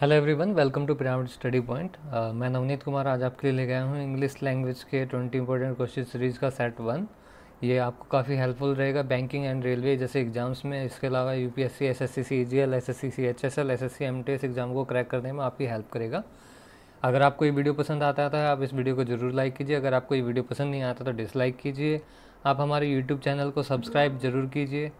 Hello everyone welcome to pyramid study point मैं नवनीत कुमार आज आपके लिए ले गया हूँ इंग्लिश लैंग्वेज के ट्वेंटी इंपॉर्टेंट क्वेश्चन सीरीज़ का सेट वन ये आपको काफ़ी हेल्पफुल रहेगा बैंकिंग एंड रेलवे जैसे एग्जाम्स में इसके अलावा U P S C S S C C G L S S C C H S L S S C M T S exam को crack करने में आपकी हेल्प करेगा अगर आपको ये वीडियो पसंद आता है तो आप इस वीडियो को जरूर लाइक कीजिए अगर आपको ये वीडियो पसंद नहीं आता तो डिसलाइक कीजिए आप हमारे यूट्यूब चैनल को सब्सक्राइब जरूर कीजिए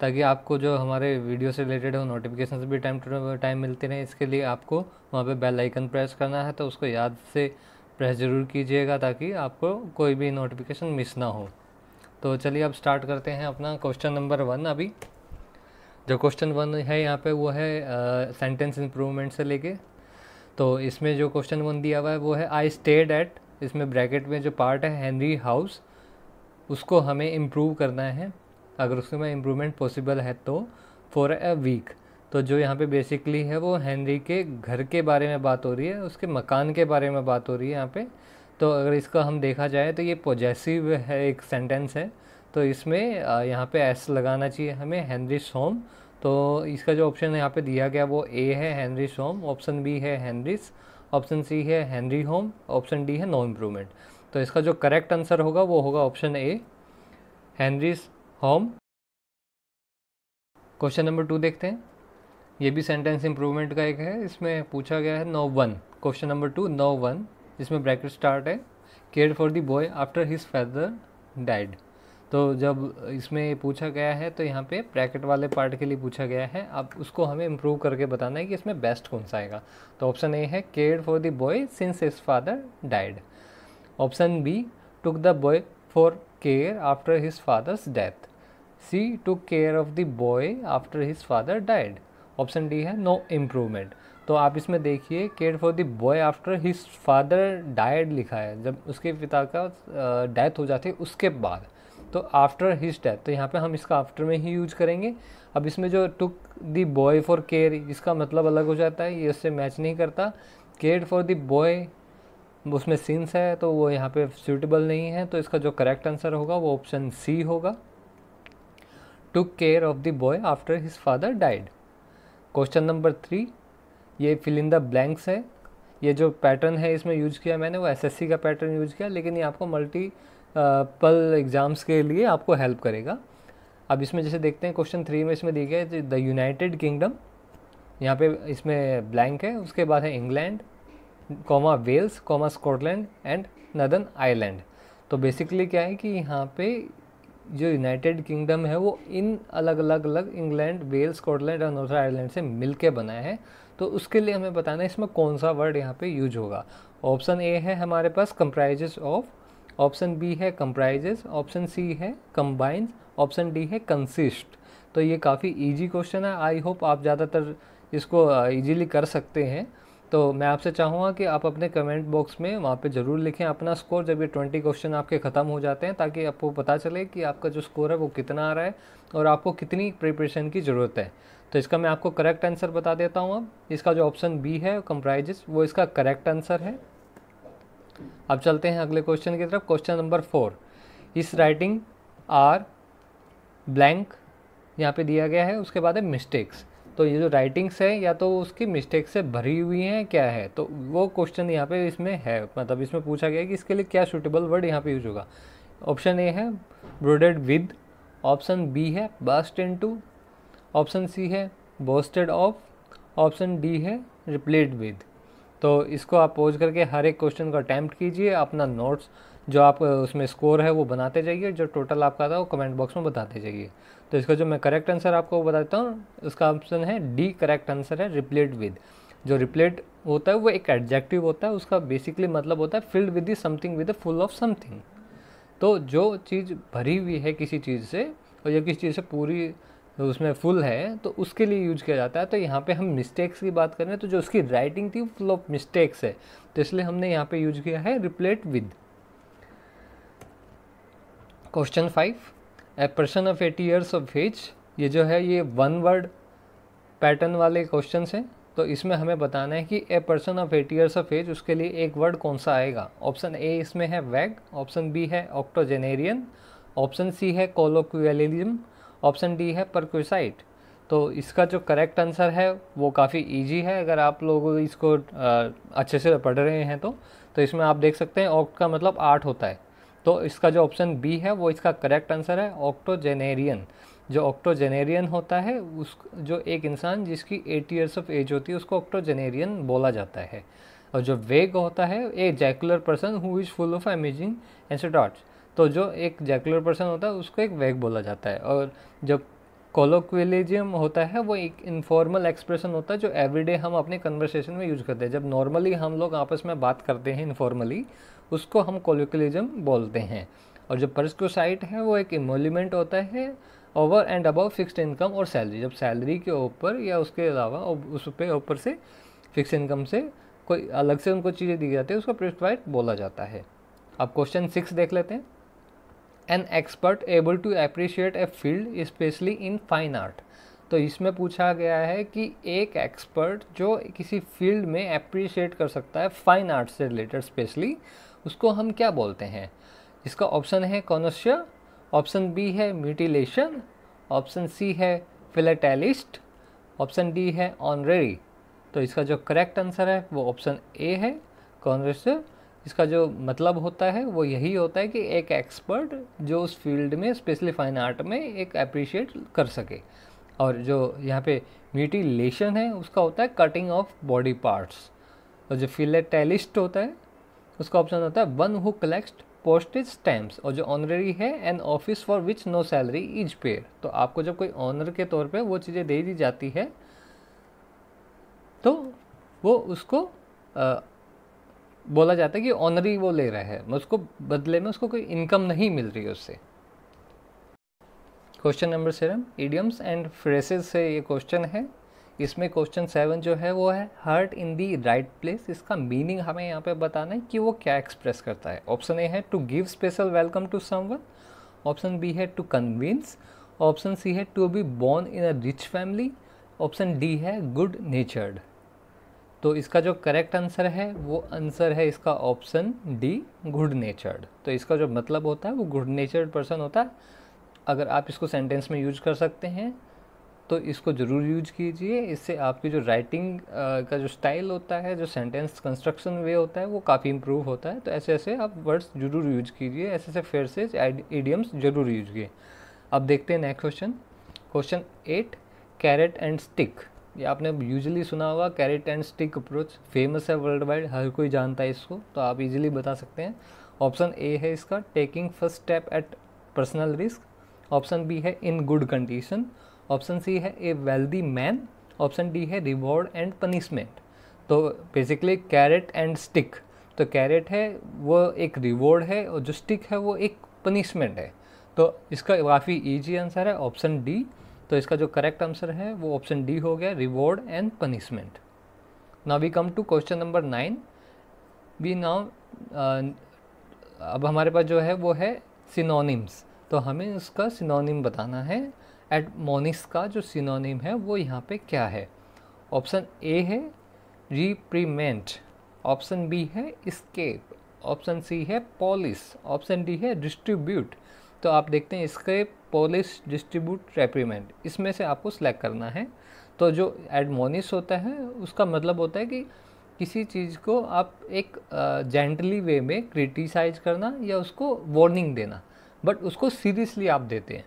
ताकि आपको जो हमारे वीडियो से रिलेटेड हो नोटिफिकेशन भी टाइम टू टाइम मिलते रहे इसके लिए आपको वहाँ पे बेल आइकन प्रेस करना है तो उसको याद से प्रेस ज़रूर कीजिएगा ताकि आपको कोई भी नोटिफिकेशन मिस ना हो तो चलिए अब स्टार्ट करते हैं अपना क्वेश्चन नंबर वन अभी जो क्वेश्चन वन है यहाँ पे वो है सेंटेंस इम्प्रूवमेंट से लेके तो इसमें जो क्वेश्चन वन दिया हुआ है वो है आई स्टेड एट इसमें ब्रैकेट में जो पार्ट है हेनरी हाउस उसको हमें इम्प्रूव करना है अगर उसमें इम्प्रूवमेंट पॉसिबल है तो फॉर अ वीक तो जो यहाँ पे बेसिकली है वो हेनरी के घर के बारे में बात हो रही है उसके मकान के बारे में बात हो रही है यहाँ पे तो अगर इसका हम देखा जाए तो ये पॉजेसिव है एक सेंटेंस है तो इसमें यहाँ पे एस लगाना चाहिए हमें हेनरी सोम तो इसका जो ऑप्शन यहाँ पे दिया गया वो ए है हेनरी सोम ऑप्शन बी है हेनरीस ऑप्शन सी है हेनरी होम ऑप्शन डी है नो इम्प्रूवमेंट तो इसका जो करेक्ट आंसर होगा वो होगा option A Henry's home question number two देखते हैं ये भी सेंटेंस इम्प्रूवमेंट का एक है इसमें पूछा गया है no one question number two no one इसमें ब्रैकेट स्टार्ट है care for the boy after his father died तो जब इसमें पूछा गया है तो यहाँ पे ब्रैकेट वाले पार्ट के लिए पूछा गया है अब उसको हमें इम्प्रूव करके बताना है कि इसमें बेस्ट कौन सा आएगा तो ऑप्शन ए है care for the boy since his father died option B took the boy for care after his father's death. C. Took care of the boy after his father died. Option D है no improvement तो आप इसमें देखिए care for the boy after his father died लिखा है जब उसके पिता का डेथ हो जाती है उसके बाद तो आफ्टर हिज डेथ तो यहाँ पे हम इसका आफ्टर में ही यूज करेंगे अब इसमें जो took the boy for care इसका मतलब अलग हो जाता है ये इससे मैच नहीं करता केयर फॉर द बॉय उसमें सीन्स है तो वो यहाँ पे सूटेबल नहीं है तो इसका जो करेक्ट आंसर होगा वो ऑप्शन सी होगा took care of the boy after his father died question number three ये फिल इन द ब्लैंक्स है ये जो पैटर्न है इसमें यूज़ किया मैंने वो एसएससी का पैटर्न यूज़ किया लेकिन ये आपको मल्टी पल एग्ज़ाम्स के लिए आपको हेल्प करेगा अब इसमें जैसे देखते हैं क्वेश्चन थ्री में इसमें दिए गए द यूनाइटेड किंगडम यहाँ पे इसमें ब्लैंक है उसके बाद है England comma Wales comma Scotland and Northern Ireland तो बेसिकली क्या है कि यहाँ पे जो यूनाइटेड किंगडम है वो इन अलग अलग अलग इंग्लैंड वेल्स स्कॉटलैंड और नॉर्थ आयरलैंड से मिल के बनाया है तो उसके लिए हमें बताना है इसमें कौन सा वर्ड यहाँ पे यूज होगा ऑप्शन ए है हमारे पास कंप्राइज ऑफ ऑप्शन बी है कंप्राइज ऑप्शन सी है कंबाइंस ऑप्शन डी है कंसिस्ट तो ये काफ़ी ईजी क्वेश्चन है आई होप आप ज़्यादातर इसको ईजीली uh, कर सकते हैं तो मैं आपसे चाहूँगा कि आप अपने कमेंट बॉक्स में वहाँ पे ज़रूर लिखें अपना स्कोर जब ये ट्वेंटी क्वेश्चन आपके ख़त्म हो जाते हैं ताकि आपको पता चले कि आपका जो स्कोर है वो कितना आ रहा है और आपको कितनी प्रिपरेशन की ज़रूरत है तो इसका मैं आपको करेक्ट आंसर बता देता हूँ अब इसका जो ऑप्शन बी है कंप्राइजेस वो इसका करेक्ट आंसर है अब चलते हैं अगले क्वेश्चन की तरफ क्वेश्चन नंबर फोर इस राइटिंग आर ब्लैंक यहाँ पे दिया गया है उसके बाद है मिस्टेक्स तो ये जो राइटिंग्स है या तो उसकी मिस्टेक से भरी हुई हैं क्या है तो वो क्वेश्चन यहाँ पे इसमें है मतलब इसमें पूछा गया है कि इसके लिए क्या सूटेबल वर्ड यहाँ पे यूज होगा ऑप्शन ए है ब्रोडेड विद ऑप्शन बी है burst into option C है बोस्टेड ऑफ ऑप्शन डी है रिप्लेट विद तो इसको आप पोज करके हर एक क्वेश्चन को अटैम्प्ट कीजिए अपना नोट्स जो आप उसमें स्कोर है वो बनाते जाइए जो टोटल आपका था वो कमेंट बॉक्स में बताते जाइए तो इसका जो मैं करेक्ट आंसर आपको बता देता हूँ उसका ऑप्शन है डी करेक्ट आंसर है रिप्लेट विद जो रिप्लेट होता है वो एक एडजेक्टिव होता है उसका बेसिकली मतलब होता है filled with something with full of something तो जो चीज़ भरी हुई है किसी चीज़ से और जब किसी चीज़ से पूरी उसमें फुल है तो उसके लिए यूज किया जाता है तो यहाँ पे हम मिस्टेक्स की बात करें तो जो उसकी राइटिंग थी फुल ऑफ मिस्टेक्स है तो इसलिए हमने यहाँ पे यूज किया है replete with question five a person of eighty years of age ये जो है ये वन वर्ड पैटर्न वाले क्वेश्चन हैं तो इसमें हमें बताना है कि a person of eight years of age उसके लिए एक वर्ड कौन सा आएगा ऑप्शन ए इसमें है वैग ऑप्शन बी है ऑक्टोजेनेरियन ऑप्शन सी है कोलोक्वेलिज्म ऑप्शन डी है परक्यूसाइट तो इसका जो करेक्ट आंसर है वो काफ़ी ईजी है अगर आप लोग इसको अच्छे से पढ़ रहे हैं तो तो इसमें आप देख सकते हैं ऑक्ट का मतलब आठ होता है तो इसका जो ऑप्शन बी है वो इसका करेक्ट आंसर है ऑक्टोजेनेरियन जो ऑक्टोजेनेरियन होता है उस जो एक इंसान जिसकी एट ईयर्स ऑफ एज होती है उसको ऑक्टोजेनेरियन बोला जाता है और जो वेग होता है a jocular person who is full of amazing anecdotes तो जो एक जैकुलर पर्सन होता है उसको एक वेग बोला जाता है और जो कोलोक्विलिजियम होता है वो एक इनफॉर्मल एक्सप्रेशन होता है जो एवरीडे हम अपने कन्वर्सेशन में यूज करते हैं जब नॉर्मली हम लोग आपस में बात करते हैं इनफॉर्मली उसको हम कोलोकलिज्म बोलते हैं और जो परस्क्यूसाइट है वो एक इमोलीमेंट होता है over and above fixed income और सैलरी जब सैलरी के ऊपर या उसके अलावा उस पर ऊपर से फिक्स इनकम से कोई अलग से उनको चीज़ें दी जाती है उसको प्रिस्क्राइट बोला जाता है अब क्वेश्चन सिक्स देख लेते हैं an expert able to appreciate a field specially in fine art तो इसमें पूछा गया है कि एक एक्सपर्ट जो किसी फील्ड में अप्रिशिएट कर सकता है फाइन आर्ट से रिलेटेड स्पेशली उसको हम क्या बोलते हैं इसका ऑप्शन है कॉनोशियर ऑप्शन बी है म्यूटिलेशन ऑप्शन सी है फिलेटेलिस्ट ऑप्शन डी है ऑनरेरी तो इसका जो करेक्ट आंसर है वो ऑप्शन ए है कॉनोशियर इसका जो मतलब होता है वो यही होता है कि एक एक्सपर्ट जो उस फील्ड में स्पेशली फाइन आर्ट में एक अप्रिशिएट कर सके और जो यहाँ पे म्यूटिलेशन है उसका होता है कटिंग ऑफ बॉडी पार्ट्स और जो फिलेटेलिस्ट होता है उसका ऑप्शन होता है one who collect postage stamps और जो ऑनरेरी है an office for which no salary is paid तो आपको जब कोई ऑनर के तौर पे वो चीज़ें दे दी जाती है तो वो उसको आ, बोला जाता है कि ऑनरी वो ले रहा है उसको बदले में उसको कोई इनकम नहीं मिल रही है उससे question number seven idioms and phrases से ये क्वेश्चन है इसमें क्वेश्चन सेवन जो है वो है heart in the right place इसका मीनिंग हमें यहाँ पे बताना है कि वो क्या एक्सप्रेस करता है ऑप्शन ए है to give special welcome to someone option B है टू कन्विंस ऑप्शन सी है to be born in a rich family option D है गुड नेचर्ड तो इसका जो करेक्ट आंसर है वो आंसर है इसका ऑप्शन डी गुड नेचर्ड तो इसका जो मतलब होता है वो गुड नेचर्ड पर्सन होता है अगर आप इसको सेंटेंस में यूज कर सकते हैं तो इसको ज़रूर यूज कीजिए इससे आपकी जो राइटिंग का जो स्टाइल होता है जो सेंटेंस कंस्ट्रक्शन वे होता है वो काफ़ी इम्प्रूव होता है तो ऐसे ऐसे आप वर्ड्स जरूर यूज कीजिए ऐसे ऐसे से एडियम्स जरूर यूज किए अब देखते हैं next question question eight carrot and stick ये आपने यूजली सुना होगा carrot and stick approach famous है वर्ल्ड वाइड हर कोई जानता है इसको तो आप इजीली बता सकते हैं ऑप्शन ए है इसका taking first step at personal risk option B है in good condition option C है a wealthy man option D है रिवॉर्ड एंड पनिशमेंट तो बेसिकली कैरेट एंड स्टिक तो कैरेट है वो एक रिवॉर्ड है और जो स्टिक है वो एक पनिशमेंट है तो इसका काफ़ी ईजी आंसर है ऑप्शन डी तो इसका जो करेक्ट आंसर है वो ऑप्शन डी हो गया reward and punishment now we come to question number nine we now अब हमारे पास जो है वो है सिनोनिम्स तो हमें उसका सिनोनिम बताना है एडमोनिक्स का जो सिनोनिम है वो यहाँ पे क्या है ऑप्शन ए है रिप्रीमेंट ऑप्शन बी है स्केप ऑप्शन सी है पॉलिस ऑप्शन डी है डिस्ट्रीब्यूट तो आप देखते हैं स्केप पॉलिस डिस्ट्रीब्यूट रेप्रीमेंट इसमें से आपको सिलेक्ट करना है तो जो एडमोनिस होता है उसका मतलब होता है कि किसी चीज़ को आप एक जेंटली वे में क्रिटिसाइज करना या उसको वार्निंग देना बट उसको सीरियसली आप देते हैं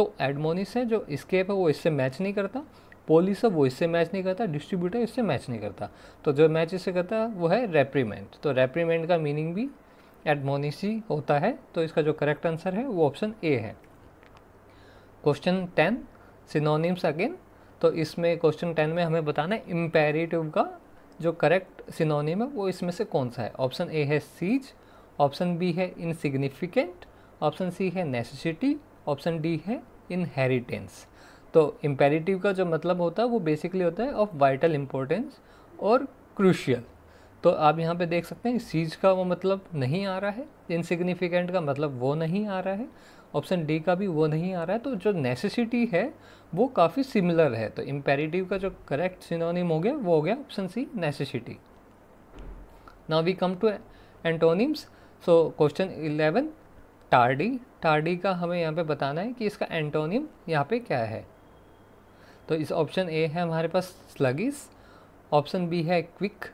तो एडमोनिस है जो स्केप है वो इससे मैच नहीं करता पोलिस है वो इससे मैच नहीं करता डिस्ट्रीब्यूटर इससे मैच नहीं करता तो जो मैच इससे करता है वो है रेप्रीमेंट तो रेप्रीमेंट का मीनिंग भी एडमोनिस ही होता है तो इसका जो करेक्ट आंसर है वो ऑप्शन ए है क्वेश्चन टेन सिनोनिम्स अगेन तो इसमें क्वेश्चन टेन में हमें बताना है इम्पेरेटिव का जो करेक्ट सिनोनिम है वो इसमें से कौन सा है ऑप्शन ए है सीज ऑप्शन बी है इनसिग्निफिकेंट ऑप्शन सी है नेसेसिटी ऑप्शन डी है इनहेरिटेंस तो इम्पेरेटिव का जो मतलब होता है वो बेसिकली होता है ऑफ वाइटल इम्पोर्टेंस और क्रूशियल तो आप यहाँ पे देख सकते हैं सीज का वो मतलब नहीं आ रहा है इनसिग्निफिकेंट का मतलब वो नहीं आ रहा है ऑप्शन डी का भी वो नहीं आ रहा है तो जो नेसेसिटी है वो काफ़ी सिमिलर है तो इम्पेरेटिव का जो करेक्ट सिनोनिम हो गया वो हो गया option C necessity now we come to antonyms so question eleven tardy tardy का हमें यहाँ पे बताना है कि इसका एंटोनियम यहाँ पे क्या है तो इस ऑप्शन ए है हमारे पास स्लगिस ऑप्शन बी है क्विक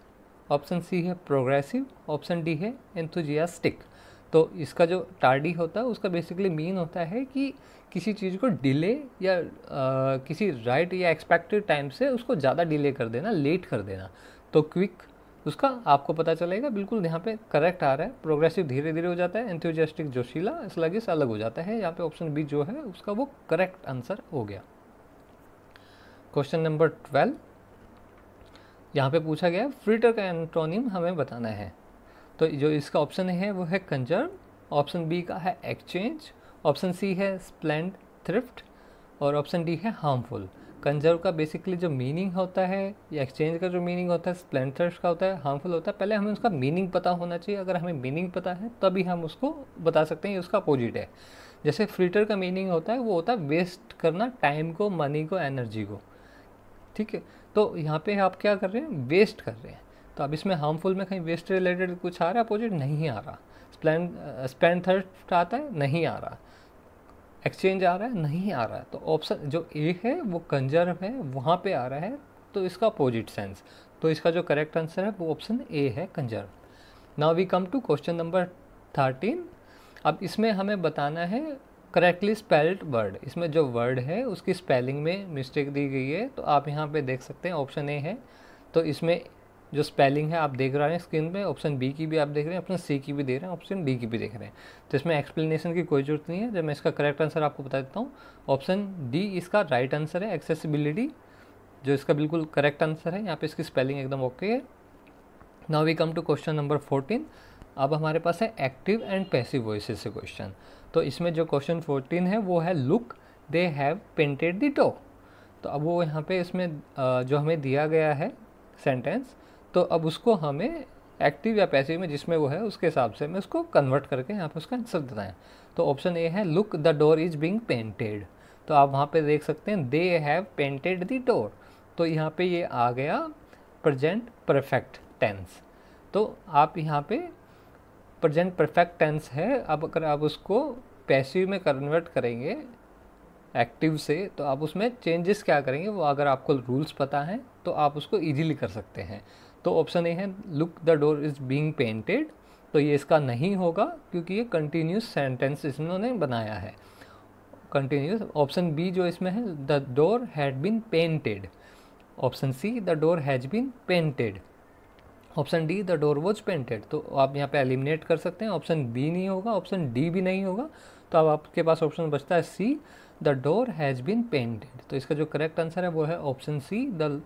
ऑप्शन सी है प्रोग्रेसिव ऑप्शन डी है एंथुजियास्टिक तो इसका जो टार्डी होता है उसका बेसिकली मीन होता है कि किसी चीज़ को डिले या आ, किसी राइट या एक्सपेक्टेड टाइम से उसको ज़्यादा डिले कर देना लेट कर देना तो क्विक उसका आपको पता चलेगा बिल्कुल यहाँ पे करेक्ट आ रहा है प्रोग्रेसिव धीरे धीरे हो जाता है एंथ्यूजेस्टिक जोशीला स्लगिस अलग हो जाता है यहाँ पे ऑप्शन बी जो है उसका वो करेक्ट आंसर हो गया क्वेश्चन नंबर ट्वेल्व यहाँ पे पूछा गया फ्रीटर का एंट्रोनिम हमें बताना है तो जो इसका ऑप्शन है वो है कंजर्व ऑप्शन बी का है एक्सचेंज ऑप्शन सी है स्प्लेंड थ्रिफ्ट और ऑप्शन डी है हार्मफुल कंजर्व का बेसिकली जो मीनिंग होता है या एक्सचेंज का जो मीनिंग होता है स्प्लेंटर्स का होता है हार्मफुल होता है पहले हमें उसका मीनिंग पता होना चाहिए अगर हमें मीनिंग पता है तभी हम उसको बता सकते हैं ये उसका अपोजिट है जैसे फ्रीटर का मीनिंग होता है वो होता है वेस्ट करना टाइम को मनी को एनर्जी को ठीक है तो यहाँ पे आप क्या कर रहे हैं वेस्ट कर रहे हैं तो अब इसमें हार्मफुल में कहीं वेस्ट रिलेटेड कुछ आ रहा है अपोजिट नहीं आ रहा स्प्लैन स्पेंड थर्स्ट आता है नहीं आ रहा एक्सचेंज आ रहा है नहीं आ रहा है तो ऑप्शन जो ए है वो कंजर्व है वहाँ पे आ रहा है तो इसका अपोजिट सेंस तो इसका जो करेक्ट आंसर है वो ऑप्शन ए है conserve now we come to question number thirteen अब इसमें हमें बताना है करेक्टली स्पेल्ड वर्ड इसमें जो वर्ड है उसकी स्पेलिंग में मिस्टेक दी गई है तो आप यहाँ पे देख सकते हैं ऑप्शन ए है तो इसमें जो स्पेलिंग है आप देख रहे हैं स्क्रीन पे ऑप्शन बी की भी आप देख रहे हैं ऑप्शन सी की भी देख रहे हैं ऑप्शन डी की भी देख रहे हैं तो इसमें एक्सप्लेनेशन की कोई ज़रूरत नहीं है जब मैं इसका करेक्ट आंसर आपको बता देता हूँ ऑप्शन डी इसका राइट आंसर है एक्सेसिबिलिटी जो इसका बिल्कुल करेक्ट आंसर है यहाँ पर इसकी स्पेलिंग एकदम ओके है now we come to question number fourteen अब हमारे पास है एक्टिव एंड पैसिव वॉइस से क्वेश्चन तो इसमें जो क्वेश्चन फोर्टीन है वो है look they have painted the dog तो अब वो यहाँ पे इसमें जो हमें दिया गया है सेंटेंस तो अब उसको हमें एक्टिव या पैसिव में जिसमें वो है उसके हिसाब से हमें उसको कन्वर्ट करके यहाँ पे उसका आंसर देना तो है तो ऑप्शन ए है look the door is being painted तो आप वहाँ पे देख सकते हैं they have painted the door तो यहाँ पे ये आ गया प्रजेंट परफेक्ट टेंस तो आप यहाँ पे प्रजेंट परफेक्ट टेंस है अब अगर आप उसको पैसिव में कन्वर्ट करेंगे एक्टिव से तो आप उसमें चेंजेस क्या करेंगे वो अगर आपको रूल्स पता हैं तो आप उसको ईजीली कर सकते हैं तो ऑप्शन ए है look the door is being painted तो ये इसका नहीं होगा क्योंकि ये कंटिन्यूस सेंटेंस इन्होंने बनाया है कंटिन्यूस ऑप्शन बी जो इसमें है the door had been painted option C the door has been painted option D the door was painted तो आप यहाँ पे एलिमिनेट कर सकते हैं ऑप्शन बी नहीं होगा ऑप्शन डी भी नहीं होगा तो अब आपके पास ऑप्शन बचता है C the door has been painted तो इसका जो करेक्ट आंसर है वो है option C the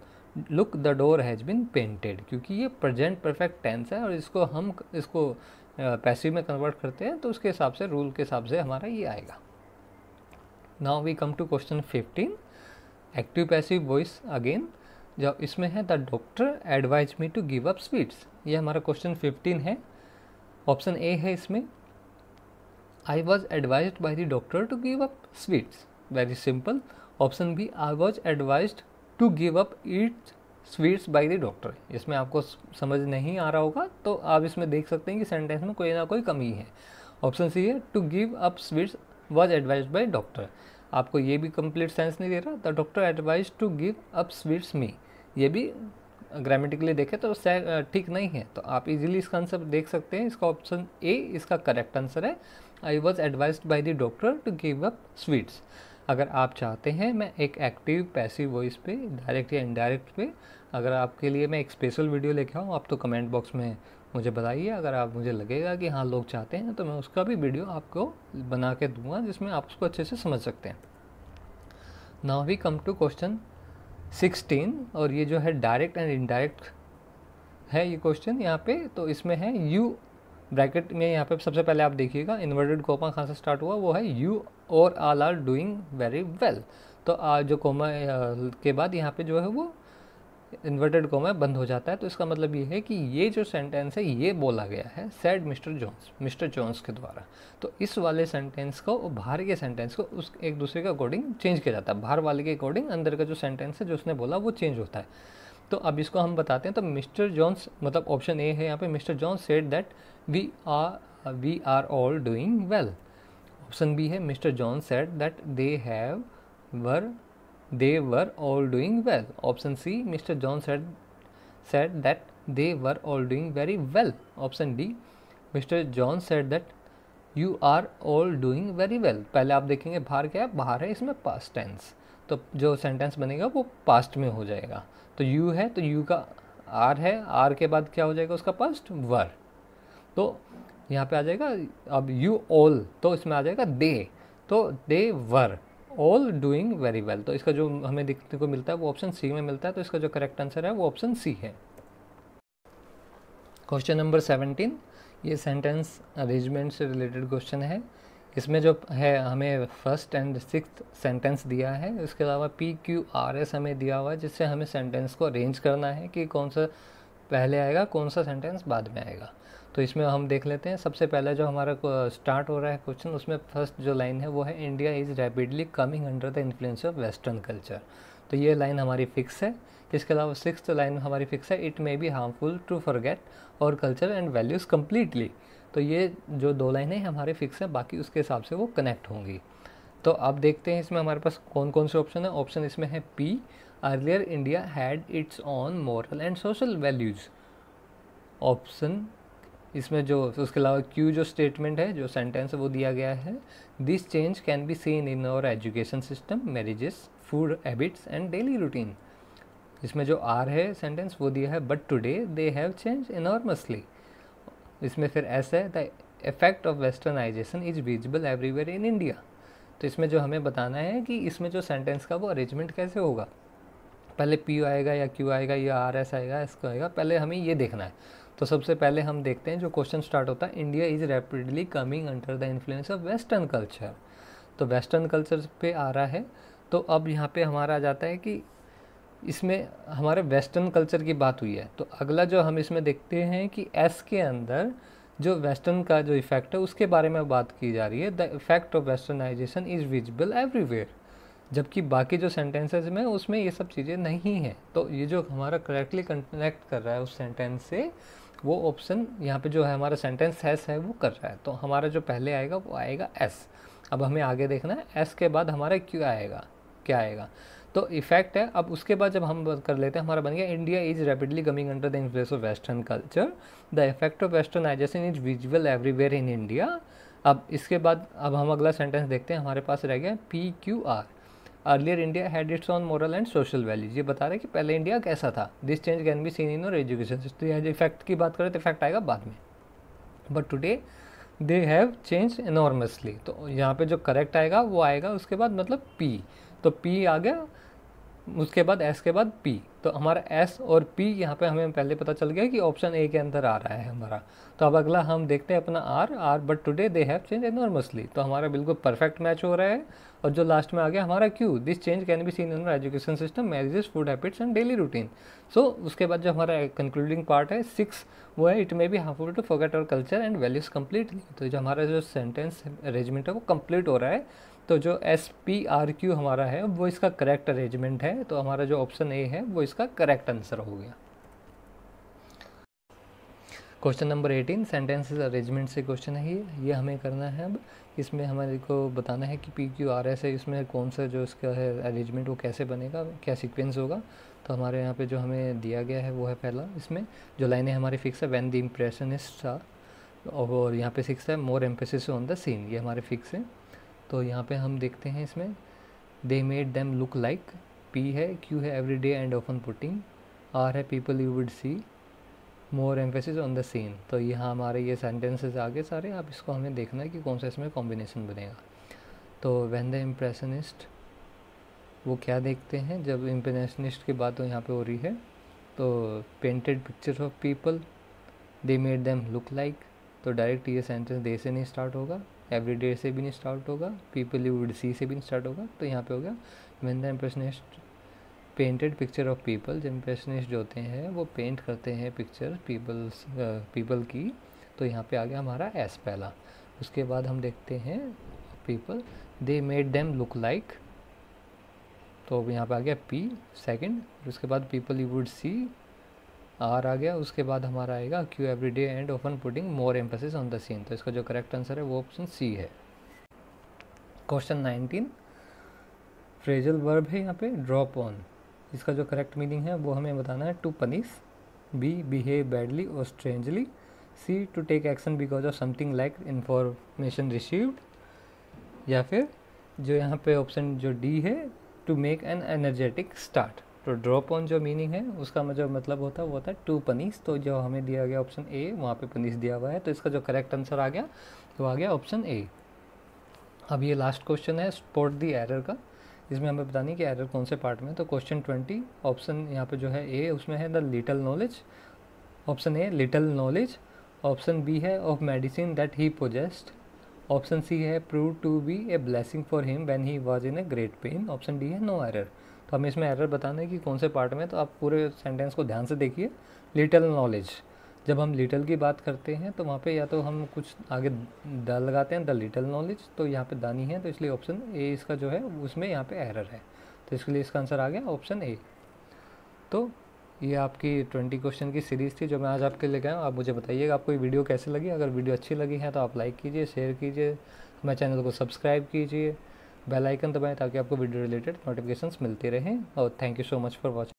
look the door has been painted क्योंकि ये प्रजेंट परफेक्ट टेंस है और इसको हम इसको पैसिव में कन्वर्ट करते हैं तो उसके हिसाब से रूल के हिसाब से हमारा ये आएगा now we come to question fifteen active passive voice again जब इसमें है the doctor advise me to give up sweets ये हमारा क्वेश्चन फिफ्टीन है ऑप्शन ए है इसमें I was advise by the doctor to give up sweets very simple option B I was advise to give up eat sweets by the doctor इसमें आपको समझ नहीं आ रहा होगा तो आप इसमें देख सकते हैं कि सेंटेंस में कोई ना कोई कमी है ऑप्शन सी है to give up sweets was advise by doctor आपको ये भी कंप्लीट सेंस नहीं दे रहा the doctor advise to give up sweets me ये भी ग्रामेटिकली देखें तो ठीक नहीं है तो आप इजीली इसका आंसर देख सकते हैं इसका ऑप्शन ए इसका करेक्ट आंसर है I was advise by the doctor to give up sweets अगर आप चाहते हैं मैं एक एक्टिव पैसिव वॉइस पे डायरेक्ट या इनडायरेक्ट पे अगर आपके लिए मैं एक स्पेशल वीडियो लेके आऊँ आप तो कमेंट बॉक्स में मुझे बताइए अगर आप मुझे लगेगा कि हाँ लोग चाहते हैं तो मैं उसका भी वीडियो आपको बना के दूंगा जिसमें आप उसको अच्छे से समझ सकते हैं now we come to question sixteen और ये जो है डायरेक्ट एंड इनडायरेक्ट है ये क्वेश्चन यहाँ पे तो इसमें है यू ब्रैकेट में यहाँ पे सबसे पहले आप देखिएगा इन्वर्टेड कोपा कहाँ से स्टार्ट हुआ वो है you are all are doing very well तो आ, जो कोमा के बाद यहाँ पे जो है वो इन्वर्टेड कोमा बंद हो जाता है तो इसका मतलब ये है कि ये जो सेंटेंस है ये बोला गया है said mister Jones mister Jones के द्वारा तो इस वाले सेंटेंस को बाहर के सेंटेंस को उस एक दूसरे के अकॉर्डिंग चेंज किया जाता है बाहर वाले के अकॉर्डिंग अंदर का जो सेंटेंस है जो उसने बोला वो चेंज होता है तो अब इसको हम बताते हैं तो मिस्टर जॉन्स मतलब ऑप्शन ए है यहाँ पे mister Jones said that we are we are all doing well option B है mister John said that they have were they were all doing well option C mister John said said that they were all doing very well option D mister John said that you are all doing very well पहले आप देखेंगे बाहर क्या है बाहर है इसमें past tense तो जो सेंटेंस बनेगा वो पास्ट में हो जाएगा तो यू है तो यू का आर है आर के बाद क्या हो जाएगा उसका पास्ट वर तो यहाँ पे आ जाएगा अब यू ऑल तो इसमें आ जाएगा दे तो they were all doing very well तो इसका जो हमें देखने को मिलता है वो ऑप्शन सी में मिलता है तो इसका जो करेक्ट आंसर है वो ऑप्शन सी है क्वेश्चन नंबर सेवनटीन ये सेंटेंस अरेंजमेंट से रिलेटेड क्वेश्चन है इसमें जो है हमें फर्स्ट एंड सिक्स सेंटेंस दिया है इसके अलावा पी क्यू आर एस हमें दिया हुआ है जिससे हमें सेंटेंस को अरेंज करना है कि कौन सा पहले आएगा कौन सा सेंटेंस बाद में आएगा तो इसमें हम देख लेते हैं सबसे पहला जो हमारा स्टार्ट हो रहा है क्वेश्चन उसमें फर्स्ट जो लाइन है वो है India is rapidly coming under the influence of western culture तो ये लाइन हमारी फिक्स है इसके अलावा सिक्स लाइन हमारी फिक्स है it may be harmful to forget our culture and values completely तो ये जो दो लाइनें हमारे फिक्स हैं बाकी उसके हिसाब से वो कनेक्ट होंगी तो आप देखते हैं इसमें हमारे पास कौन कौन से ऑप्शन है ऑप्शन इसमें है P earlier India had its own moral and social values option इसमें जो उसके अलावा क्यू जो स्टेटमेंट है जो सेंटेंस वो दिया गया है this change can be seen in our education system marriages food habits and daily routine इसमें जो आर है सेंटेंस वो दिया है but today they have change enormously इसमें फिर ऐसा है the effect of westernization is visible everywhere in India तो इसमें जो हमें बताना है कि इसमें जो सेंटेंस का वो अरेंजमेंट कैसे होगा पहले पी आएगा या क्यू आएगा या आर एस आएगा एस आएगा पहले हमें ये देखना है तो सबसे पहले हम देखते हैं जो क्वेश्चन स्टार्ट होता है India is rapidly coming under the influence of western culture तो वेस्टर्न कल्चर पे आ रहा है तो अब यहाँ पे हमारा आ जाता है कि इसमें हमारे वेस्टर्न कल्चर की बात हुई है तो अगला जो हम इसमें देखते हैं कि एस के अंदर जो वेस्टर्न का जो इफेक्ट है उसके बारे में बात की जा रही है the effect of westernization is visible everywhere जबकि बाकी जो सेंटेंसेज में उसमें ये सब चीज़ें नहीं हैं तो ये जो हमारा करेक्टली कनेक्ट कर रहा है उस सेंटेंस से वो ऑप्शन यहाँ पे जो है हमारा सेंटेंस एस है वो कर रहा है तो हमारा जो पहले आएगा वो आएगा एस अब हमें आगे देखना है एस के बाद हमारा क्यों आएगा क्या आएगा तो इफेक्ट है अब उसके बाद जब हम कर लेते हैं हमारा बन गया India is rapidly coming under the influence of western culture the effect of westernization is visual everywhere in India अब इसके बाद अब हम अगला सेंटेंस देखते हैं हमारे पास रह गया P Q R earlier India had its own moral and social values ये बता रहे हैं कि पहले इंडिया कैसा था this change can be seen in our education effect की बात करें तो इफेक्ट आएगा बाद में but today they have change enormously तो यहाँ पे जो करेक्ट आएगा वो आएगा उसके बाद मतलब पी तो पी आ गया उसके बाद एस के बाद पी तो हमारा एस और पी यहाँ पे हमें पहले पता चल गया कि ऑप्शन ए के अंदर आ रहा है हमारा तो अब अगला हम देखते हैं अपना R R but today they have change enormously तो हमारा बिल्कुल परफेक्ट मैच हो रहा है और जो लास्ट में आ गया हमारा Q this change can be seen in education system marriages food habits and daily routine so उसके बाद जो हमारा कंक्लूडिंग पार्ट है सिक्स वो है it may be harmful to forget our culture and values completely तो जो हमारा जो सेंटेंस अरेंजमेंट है वो कम्प्लीट हो रहा है तो जो एस पी आर क्यू हमारा है वो इसका करेक्ट अरेंजमेंट है तो हमारा जो ऑप्शन ए है वो इसका करेक्ट आंसर हो गया question number eighteen sentence arrangement से क्वेश्चन है ये ये हमें करना है अब इसमें हमारे को बताना है कि पी क्यू आर एस है इसमें कौन सा जो इसका है अरेंजमेंट वो कैसे बनेगा क्या सीक्वेंस होगा तो हमारे यहाँ पे जो हमें दिया गया है वो है पहला इसमें जो लाइनें हमारी फिक्स है वैन द इम्प्रेशनिस्ट और यहाँ पे सिक्स है more emphasis on the scene ये हमारे फिक्स है तो यहाँ पे हम देखते हैं इसमें they made them look like P है क्यू है every day and open putting R है people you would see more emphasis on the scene तो यहाँ हमारे ये सेंटेंसेस आगे सारे आप इसको हमें देखना है कि कौन सा इसमें कॉम्बिनेशन बनेगा तो वैन द इम्प्रेशनिस्ट वो क्या देखते हैं जब इम्प्रेशनिस्ट की बात तो यहाँ पे हो रही है तो painted picture of people they made them look like तो डायरेक्ट ये सेंटेंस दे से नहीं स्टार्ट होगा एवरी डे से भी नहीं स्टार्ट होगा पीपल यू वुड सी से भी नहीं स्टार्ट होगा तो यहाँ पे हो गया when the impressionist painted picture of people impressionist होते हैं वो पेंट करते हैं पिक्चर पीपल्स पीपल की तो यहाँ पे आ गया हमारा एस पहला उसके बाद हम देखते हैं people they made them look like तो अब यहाँ पे आ गया पी सेकंड उसके बाद people you would see R आ गया उसके बाद हमारा आएगा Q every day and open putting more emphasis on the scene तो इसका जो करेक्ट आंसर है वो ऑप्शन सी है क्वेश्चन नाइनटीन फ्रेजल वर्ब है यहाँ पे ड्रॉप ऑन इसका जो करेक्ट मीनिंग है वो हमें बताना है to punish B behave badly और strangely C to take action because of something like information received या फिर जो यहाँ पे ऑप्शन जो डी है to make an energetic start तो ड्रॉप ऑन जो मीनिंग है उसका जो मतलब होता है वो होता है टू पनीस तो जो हमें दिया गया ऑप्शन ए वहाँ पे पनीस दिया हुआ है तो इसका जो करेक्ट आंसर आ गया तो आ गया ऑप्शन ए अब ये लास्ट क्वेश्चन है स्पोर्ट दी एरर का इसमें हमें बतानी कि एरर कौन से पार्ट में तो क्वेश्चन ट्वेंटी ऑप्शन यहाँ पे जो है ए उसमें है the little knowledge option A little knowledge option B है of medicine that he possessed option C है proved to be a blessing for him when he was in a great pain option D है no error तो हमें इसमें error बताना है कि कौन से पार्ट में तो आप पूरे सेंटेंस को ध्यान से देखिए लिटल नॉलेज जब हम लिटल की बात करते हैं तो वहाँ पे या तो हम कुछ आगे द लगाते हैं द लिटल नॉलेज तो यहाँ पे दानी है तो इसलिए ऑप्शन ए इसका जो है उसमें यहाँ पे एरर है तो इसके लिए इसका आंसर आ गया ऑप्शन ए तो ये आपकी ट्वेंटी क्वेश्चन की सीरीज़ थी जो मैं आज आपके लिए आया हूँ आप मुझे बताइएगा आपको ये वीडियो कैसे लगी अगर वीडियो अच्छी लगी है तो आप लाइक कीजिए शेयर कीजिए हमारे चैनल को सब्सक्राइब कीजिए बेल आइकन दबाएं ताकि आपको वीडियो रिलेटेड नोटिफिकेशंस मिलते रहें और thank you so much for watching